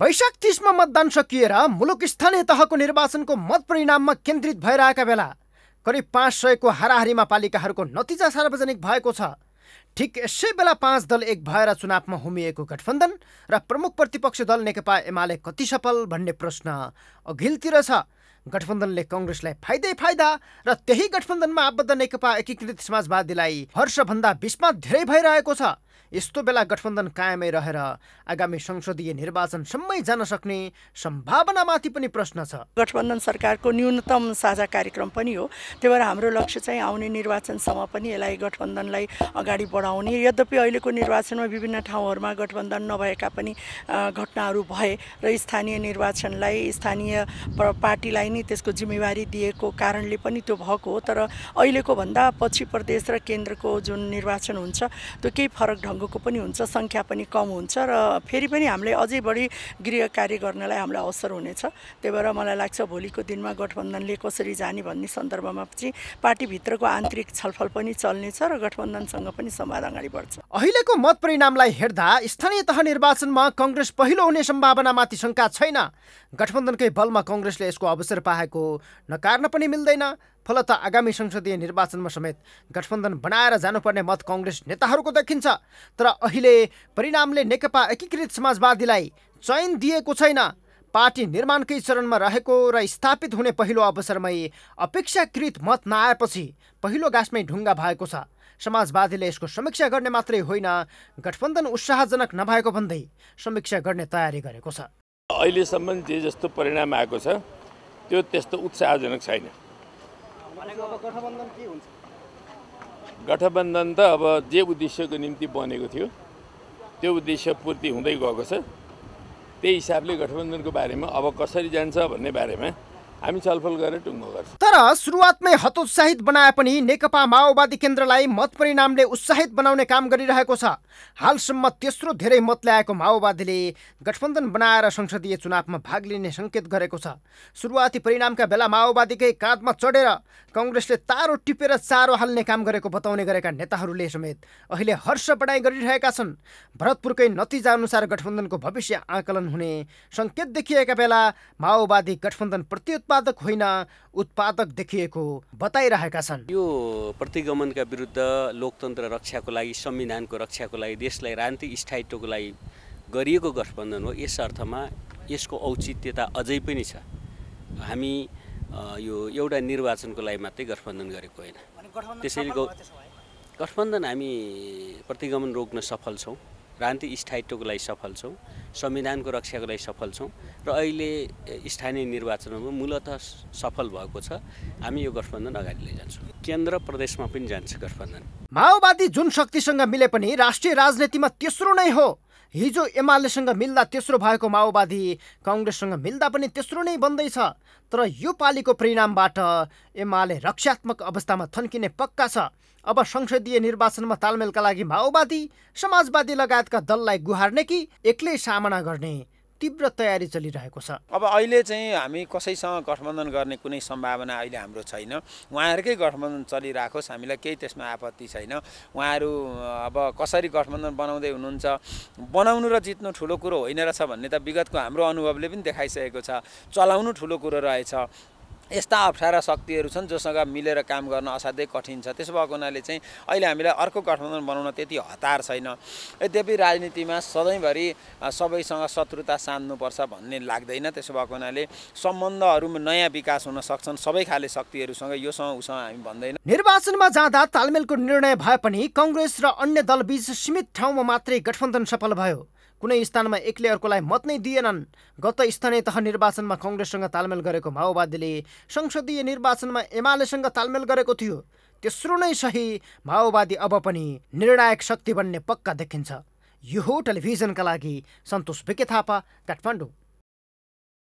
वैशाख तिसमा मतदान सकिएर मुलुक स्थानीय तहको निर्वाचनको मत परिणाममा केन्द्रित भइरहेका बेला करिब पाँच सयको हाराहारीमा पालिकाहरूको नतिजा सार्वजनिक भएको छ ठिक यसै बेला पाँच दल एक भएर चुनावमा हुमिएको गठबन्धन र प्रमुख प्रतिपक्ष दल नेकपा एमाले कति सफल भन्ने प्रश्न अघिल्तिर छ गठबन्धनले कङ्ग्रेसलाई फाइदै फाइदा र त्यही गठबन्धनमा आबद्ध नेकपा एकीकृत समाजवादीलाई हर्षभन्दा बिचमा धेरै भइरहेको छ यस्तो बेला गठबन्धन कायमै रहेर आगामी संसदीय निर्वाचनसम्मै जान सक्ने सम्भावनामाथि पनि प्रश्न छ गठबन्धन सरकारको न्यूनतम साझा कार्यक्रम पनि हो त्यही भएर हाम्रो लक्ष्य चाहिँ आउने निर्वाचनसम्म पनि यसलाई गठबन्धनलाई अगाडि बढाउने यद्यपि अहिलेको निर्वाचनमा विभिन्न ठाउँहरूमा गठबन्धन नभएका पनि घटनाहरू भए र स्थानीय निर्वाचनलाई स्थानीय पार्टीलाई नै त्यसको जिम्मेवारी दिएको कारणले पनि त्यो भएको हो तर अहिलेको भन्दा पछि प्रदेश र केन्द्रको जुन निर्वाचन हुन्छ त्यो केही फरक ढङ्गको पनि हुन्छ सङ्ख्या पनि कम हुन्छ र फेरि पनि हामीले अझै बढी गृह कार्य गर्नलाई हामीलाई अवसर हुनेछ त्यही भएर मलाई लाग्छ भोलिको दिनमा गठबन्धनले कसरी जाने भन्ने सन्दर्भमा चाहिँ पार्टीभित्रको आन्तरिक छलफल पनि चल्नेछ र गठबन्धनसँग पनि संवाद अगाडि बढ्छ अहिलेको मत परिणामलाई हेर्दा स्थानीय तह निर्वाचनमा कङ्ग्रेस पहिलो हुने सम्भावनामाथि शङ्का छैन गठबन्धनकै बलमा कङ्ग्रेसले यसको अवसर पाएको नकार्न पनि मिल्दैन फलत आगामी संसदीय निर्वाचनमा समेत गठबन्धन बनाएर जानुपर्ने मत कङ्ग्रेस नेताहरूको देखिन्छ तर अहिले परिणामले नेकपा एकीकृत समाजवादीलाई चयन दिएको छैन पार्टी निर्माणकै चरणमा रहेको र स्थापित हुने पहिलो अवसरमै अपेक्षाकृत मत नआएपछि पहिलो गाँसमै ढुङ्गा भएको छ समाजवादीले यसको समीक्षा गर्ने मात्रै होइन गठबन्धन उत्साहजनक नभएको भन्दै समीक्षा गर्ने तयारी गरेको छ अहिलेसम्म जे जस्तो परिणाम आएको छ त्यो त्यस्तो उत्साहजनक छैन अब गठबन्धन के हुन्छ गठबन्धन त अब जे उद्देश्यको निम्ति बनेको थियो त्यो उद्देश्य पूर्ति हुँदै गएको छ त्यही हिसाबले गठबन्धनको बारेमा अब कसरी जान्छ भन्ने बारेमा हामी छलफल गरेर टुङ्गो गर्छ तर सुरुवातमै हतोत्साहित बनाए पनि नेकपा माओवादी केन्द्रलाई मत परिणामले उत्साहित बनाउने काम गरिरहेको छ हालसम्म तेस्रो धेरै मत ल्याएको माओवादीले गठबन्धन बनाएर संसदीय चुनावमा भाग लिने सङ्केत गरेको छ सुरुवाती परिणामका बेला माओवादीकै काँधमा चढेर कङ्ग्रेसले तारो टिपेर चारो हाल्ने काम गरेको बताउने गरेका नेताहरूले समेत अहिले हर्ष बढाइ गरिरहेका छन् भरतपुरकै नतिजा अनुसार गठबन्धनको भविष्य आकलन हुने सङ्केत देखिएका बेला माओवादी गठबन्धन प्रति उत्पादक होइन उत्पादक देखिएको बताइरहेका छन् यो प्रतिगमनका विरुद्ध लोकतन्त्र रक्षाको लागि संविधानको रक्षाको लागि देशलाई राजनीतिक स्थायित्वको लागि गरिएको गठबन्धन हो यस अर्थमा यसको औचित्यता अझै पनि छ हामी यो एउटा निर्वाचनको लागि मात्रै गठबन्धन गरेको होइन त्यसैले गठबन्धन हामी प्रतिगमन रोक्न सफल छौँ राजनीतिक स्थायित्वको लागि सफल छौँ संविधानको रक्षाको लागि सफल छौँ र अहिले स्थानीय निर्वाचनमा मूलत सफल भएको छ हामी यो गठबन्धन अगाडि लैजान्छौँ केन्द्र प्रदेशमा पनि जान्छ गठबन्धन माओवादी जुन शक्तिसँग मिले पनि राष्ट्रिय राजनीतिमा तेस्रो नै हो हिजो एमालेसँग मिल्दा तेस्रो भएको माओवादी कङ्ग्रेससँग मिल्दा पनि तेस्रो नै बन्दैछ तर यो पालिको परिणामबाट एमाले रक्षात्मक अवस्थामा थन्किने पक्का छ अब संसदीय निर्वाचनमा तालमेलका लागि माओवादी समाजवादी लगायतका दललाई गुहार्ने कि एक्लै सामना गर्ने तीव्र तयारी चलिरहेको छ अब अहिले चाहिँ हामी कसैसँग गठबन्धन गर्ने कुनै सम्भावना अहिले हाम्रो छैन उहाँहरूकै गठबन्धन चलिरहेको छ हामीलाई केही त्यसमा आपत्ति छैन उहाँहरू अब कसरी गठबन्धन बनाउँदै हुनुहुन्छ बनाउनु र जित्नु ठुलो कुरो होइन रहेछ भन्ने त विगतको हाम्रो अनुभवले पनि देखाइसकेको छ चलाउनु ठुलो कुरो रहेछ यस्ता अप्ठ्यारा शक्तिहरू छन् जोसँग मिलेर काम गर्न असाध्यै कठिन छ त्यसो भएको हुनाले चाहिँ अहिले हामीलाई अर्को गठबन्धन बनाउन त्यति हतार छैन यद्यपि राजनीतिमा सधैँभरि सबैसँग शत्रुता सान्नुपर्छ भन्ने लाग्दैन त्यसो भएको हुनाले सम्बन्धहरूमा नयाँ विकास हुन सक्छन् सबै खाले शक्तिहरूसँग योसँग उसँग हामी भन्दैन निर्वाचनमा जाँदा तालमेलको निर्णय भए पनि कङ्ग्रेस र अन्य दलबीच सीमित ठाउँमा मात्रै गठबन्धन सफल भयो कुनै स्थानमा एक्लै अर्कोलाई मत नै दिएनन् गत स्थानीय तह निर्वाचनमा कङ्ग्रेससँग तालमेल गरेको माओवादीले संसदीय निर्वाचनमा एमालेसँग तालमेल गरेको थियो तेस्रो नै सही माओवादी अब पनि निर्णायक शक्ति बन्ने पक्का देखिन्छ यो हो टेलिभिजनका लागि सन्तोष विके थापा काठमाडौँ